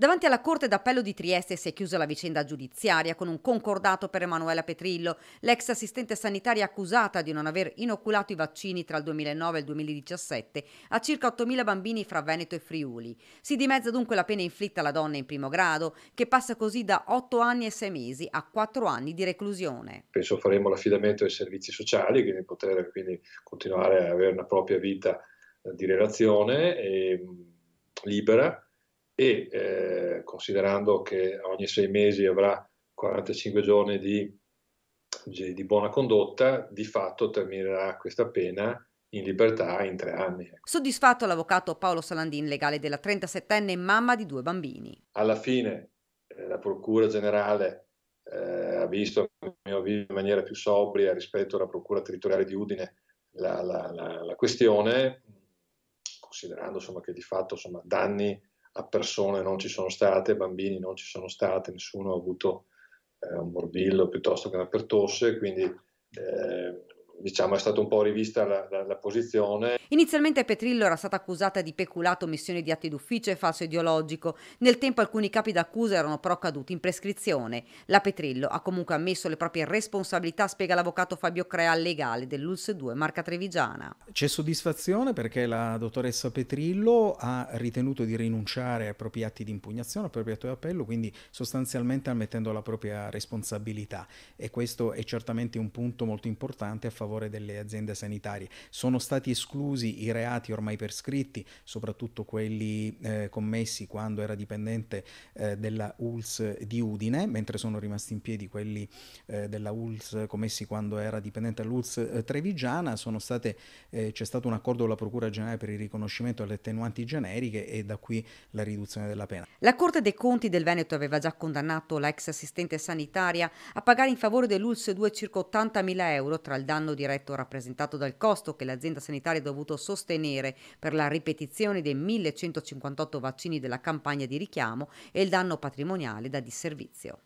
Davanti alla Corte d'Appello di Trieste si è chiusa la vicenda giudiziaria con un concordato per Emanuela Petrillo, l'ex assistente sanitaria accusata di non aver inoculato i vaccini tra il 2009 e il 2017 a circa 8.000 bambini fra Veneto e Friuli. Si dimezza dunque la pena inflitta alla donna in primo grado, che passa così da 8 anni e 6 mesi a 4 anni di reclusione. Penso faremo l'affidamento ai servizi sociali, quindi poter quindi continuare a avere una propria vita eh, di relazione ehm, libera e eh, considerando che ogni sei mesi avrà 45 giorni di, di buona condotta, di fatto terminerà questa pena in libertà in tre anni. Ecco. Soddisfatto l'avvocato Paolo Salandin, legale della 37enne mamma di due bambini. Alla fine eh, la Procura Generale eh, ha visto, a mio avviso, in maniera più sobria rispetto alla Procura Territoriale di Udine la, la, la, la questione, considerando insomma, che di fatto insomma, danni a persone non ci sono state, bambini non ci sono state, nessuno ha avuto eh, un morbillo piuttosto che una pertosse, quindi eh, diciamo, è stata un po' rivista la, la, la, posizione. Inizialmente Petrillo era stata accusata di peculato, omissione di atti d'ufficio e falso ideologico. Nel tempo alcuni capi d'accusa erano però caduti in prescrizione. La Petrillo ha comunque ammesso le proprie responsabilità, spiega l'avvocato Fabio Crea, legale dell'ULS 2 Marca Trevigiana. C'è soddisfazione perché la dottoressa Petrillo ha ritenuto di rinunciare ai propri atti di impugnazione, al proprio atto di appello, quindi sostanzialmente ammettendo la propria responsabilità e questo è certamente un punto molto importante a favore favore delle aziende sanitarie. Sono stati esclusi i reati ormai prescritti, soprattutto quelli eh, commessi quando era dipendente eh, della ULS di Udine, mentre sono rimasti in piedi quelli eh, della ULS commessi quando era dipendente dell'ULS eh, trevigiana. Sono State, eh, c'è stato un accordo con la Procura Generale per il riconoscimento delle attenuanti generiche e da qui la riduzione della pena. La Corte dei Conti del Veneto aveva già condannato la ex assistente sanitaria a pagare in favore dell'ULS 2 circa 80.000 euro tra il danno di diretto rappresentato dal costo che l'azienda sanitaria ha dovuto sostenere per la ripetizione dei 1158 vaccini della campagna di richiamo e il danno patrimoniale da disservizio.